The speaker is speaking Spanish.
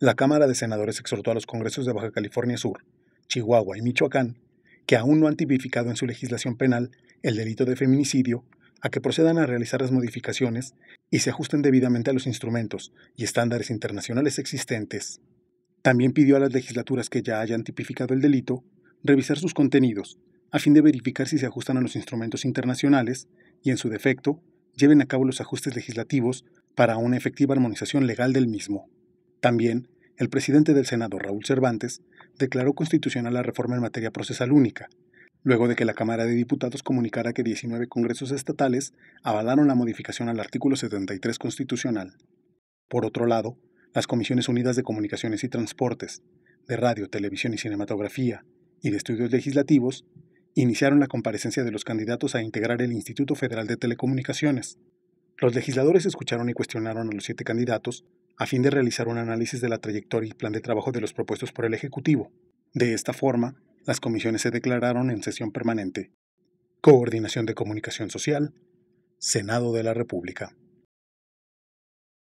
La Cámara de Senadores exhortó a los congresos de Baja California Sur, Chihuahua y Michoacán, que aún no han tipificado en su legislación penal el delito de feminicidio, a que procedan a realizar las modificaciones y se ajusten debidamente a los instrumentos y estándares internacionales existentes. También pidió a las legislaturas que ya hayan tipificado el delito revisar sus contenidos, a fin de verificar si se ajustan a los instrumentos internacionales y, en su defecto, lleven a cabo los ajustes legislativos para una efectiva armonización legal del mismo. También, el presidente del Senado, Raúl Cervantes, declaró constitucional la reforma en materia procesal única, luego de que la Cámara de Diputados comunicara que 19 congresos estatales avalaron la modificación al artículo 73 constitucional. Por otro lado, las Comisiones Unidas de Comunicaciones y Transportes, de Radio, Televisión y Cinematografía y de Estudios Legislativos iniciaron la comparecencia de los candidatos a integrar el Instituto Federal de Telecomunicaciones. Los legisladores escucharon y cuestionaron a los siete candidatos a fin de realizar un análisis de la trayectoria y plan de trabajo de los propuestos por el Ejecutivo. De esta forma, las comisiones se declararon en sesión permanente. Coordinación de Comunicación Social, Senado de la República.